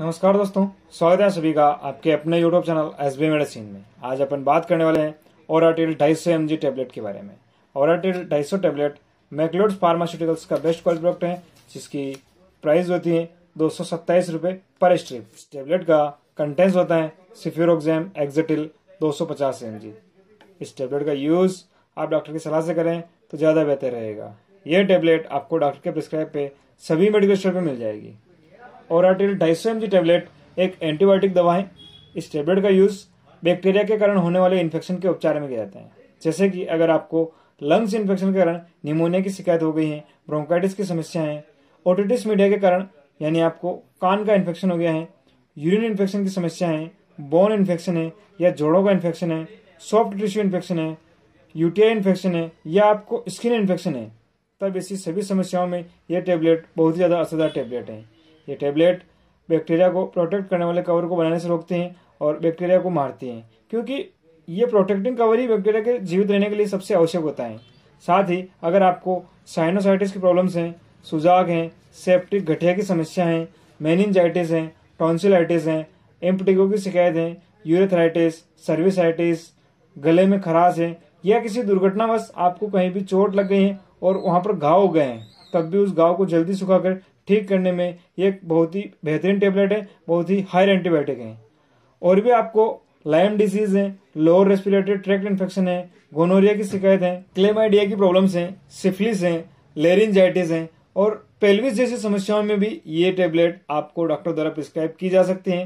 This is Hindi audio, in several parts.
नमस्कार दोस्तों स्वागत है सभी का आपके अपने YouTube channel S B medicine में आज अपन बात करने वाले हैं ओराटिल ढाई सौ एम जी टेबलेट के बारे में ओराटिल ढाई सौ टेबलेट मैकलोड फार्मास्यूटिकल्स का बेस्ट क्वालिटी प्रोडक्ट है जिसकी प्राइस होती है दो सौ सत्ताईस रुपये पर स्ट्रिप इस टेबलेट का कंटेंस होता है सिफ्यूरोग्जाम एग्जेटिल दो सौ पचास एम जी इस टेबलेट का यूज़ आप डॉक्टर की सलाह से करें तो ज़्यादा बेहतर रहेगा यह टेबलेट आपको डॉक्टर के प्रिस्क्राइब पे सभी मेडिकल स्टोर पर मिल जाएगी और एटिल ढाई सौ टैबलेट एक एंटीबायोटिक दवा है इस टैबलेट का यूज़ बैक्टीरिया के कारण होने वाले इन्फेक्शन के उपचार में किया जाता है जैसे कि अगर आपको लंग्स इन्फेक्शन के कारण निमोनिया की शिकायत हो गई है ब्रोंकाइटिस की समस्या है ओटिटिस मीडिया के कारण यानी आपको कान का इन्फेक्शन हो गया है यूरिन इन्फेक्शन की समस्या है बोन इन्फेक्शन है या जोड़ों का इन्फेक्शन है सॉफ्ट टिश्यू इन्फेक्शन है यूटीआई इन्फेक्शन है या आपको स्किन इन्फेक्शन है तब ऐसी सभी समस्याओं में यह टेबलेट बहुत ही ज़्यादा असरदार टेबलेट है ये टेबलेट बैक्टीरिया को प्रोटेक्ट करने वाले कवर को बनाने से रोकते हैं और बैक्टीरिया को मारते हैं क्योंकि ये प्रोटेक्टिंग कवर ही बैक्टीरिया के जीवित रहने के लिए सबसे आवश्यक होता है साथ ही अगर आपको साइनोसाइटिस की प्रॉब्लम्स हैं सुजाग हैं सेप्टिक गठिया की समस्या हैं मैनिजाइटिस हैं टॉन्सिलाइटिस हैं एम्पटिको की शिकायत हैं यूरेथराइटिस सर्विसाइटिस गले में खराश है या किसी दुर्घटनावश आपको कहीं भी चोट लग गई है और वहां पर घाव हो गए हैं तब भी उस घाव को जल्दी सुखाकर ठीक करने में ये बहुत ही बेहतरीन टेबलेट है बहुत ही हायर एंटीबायोटिक है और भी आपको लाइम डिसीज है लोअर रेस्पिरेटरी ट्रैक्ट इन्फेक्शन है गोनोरिया की शिकायत है क्लेमाइडिया की प्रॉब्लम्स हैं सिफिलिस हैं लेरिनजाइटिस हैं और पेल्विस जैसी समस्याओं में भी ये टेबलेट आपको डॉक्टर द्वारा प्रिस्क्राइब की जा सकती है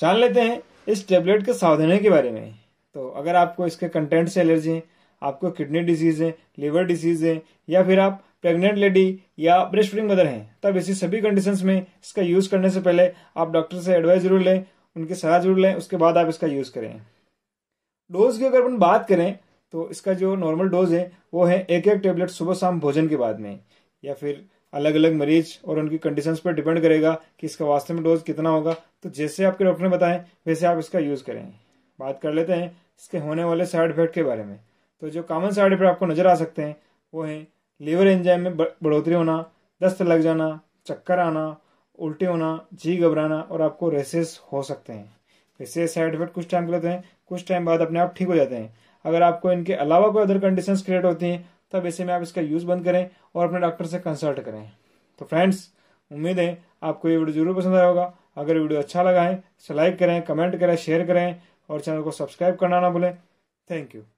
जान लेते हैं इस टेबलेट के सावधानी के बारे में तो अगर आपको इसके कंटेंट से एलर्जी है आपको किडनी डिजीज है लिवर डिजीज है या फिर आप प्रेग्नेंट लेडी या ब्रेस्ट फीडिंग मदर हैं तब ऐसी सभी कंडीशन में इसका यूज करने से पहले आप डॉक्टर से एडवाइस जरूर लें उनकी सलाह जरूर लें उसके बाद आप इसका यूज करें डोज की अगर अपन बात करें तो इसका जो नॉर्मल डोज है वो है एक एक टेबलेट सुबह शाम भोजन के बाद में या फिर अलग अलग मरीज और उनकी कंडीशन पर डिपेंड करेगा कि इसका वास्तव में डोज कितना होगा तो जैसे आपके डॉक्टर ने बताएं वैसे आप इसका यूज़ करें बात कर लेते हैं इसके होने वाले साइड इफेक्ट के बारे में तो जो कॉमन साइड इफेक्ट आपको नज़र आ सकते हैं वो है लीवर एंजाइम में बढ़ोतरी होना दस्त लग जाना चक्कर आना उल्टी होना जी घबराना और आपको रेसेस हो सकते हैं रेसेस साइड इफेक्ट कुछ टाइम के लेते हैं कुछ टाइम बाद अपने आप ठीक हो जाते हैं अगर आपको इनके अलावा कोई अदर कंडीशन क्रिएट होती हैं तब ऐसे में आप इसका यूज़ बंद करें और अपने डॉक्टर से कंसल्ट करें तो फ्रेंड्स उम्मीद है आपको ये वीडियो जरूर पसंद आया होगा अगर वीडियो अच्छा लगा है तो लाइक करें कमेंट करें शेयर करें और चैनल को सब्सक्राइब करना ना भूलें थैंक यू